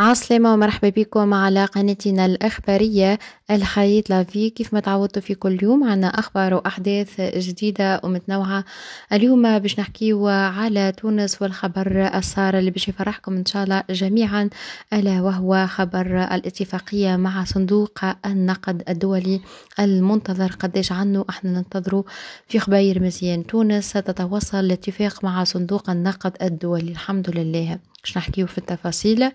عسلامة ومرحبا بكم على قناتنا الإخبارية الحياة لافي كيف ما تعودتوا في كل يوم عنا أخبار وأحداث جديدة ومتنوعة اليوم باش نحكيو على تونس والخبر الصار اللي باش يفرحكم إن شاء الله جميعا ألا وهو خبر الاتفاقية مع صندوق النقد الدولي المنتظر قداش عنه احنا ننتظره في خبير مزيان تونس ستتوصل الاتفاق مع صندوق النقد الدولي الحمد لله باش نحكيو في التفاصيل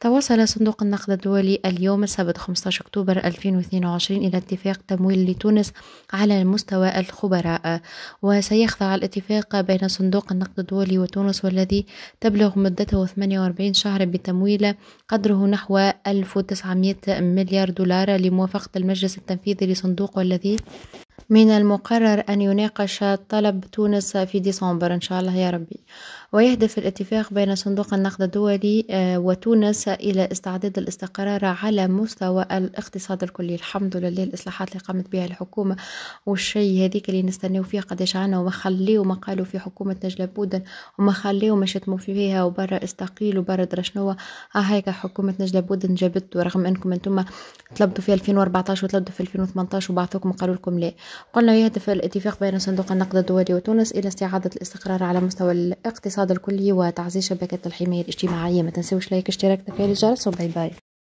تواصل صندوق النقد الدولي اليوم السبت 15 أكتوبر 2022 إلى اتفاق تمويل لتونس على مستوى الخبراء وسيخضع الاتفاق بين صندوق النقد الدولي وتونس والذي تبلغ مدته 48 شهر بتمويل قدره نحو 1900 مليار دولار لموافقة المجلس التنفيذي لصندوق والذي من المقرر أن يناقش طلب تونس في ديسمبر إن شاء الله يا ربي ويهدف الاتفاق بين صندوق النقد الدولي آه، وتونس إلى استعداد الاستقرار على مستوى الاقتصاد الكلي الحمد لله الإصلاحات اللي قامت بها الحكومة والشيء هذيك اللي نستناو فيه قداش عنا وما خليو ما قالوا في حكومة نجلة بودن وما خليو ما شتموا فيها وبرا استقيل وبرا درشنوا آه، هايك حكومة نجلة بودن جابت ورغم أنكم أنتم طلبتوا في 2014 وطلبتوا في 2018 وبعثوكم قالوا لكم لا قلنا يهدف الاتفاق بين صندوق النقد الدولي وتونس إلى استعادة الاستقرار على مستوى الاقتصاد الكلي وتعزيز شبكة الحماية الاجتماعية ما تنسوش لايك اشتراك تفعيل الجرس وباي باي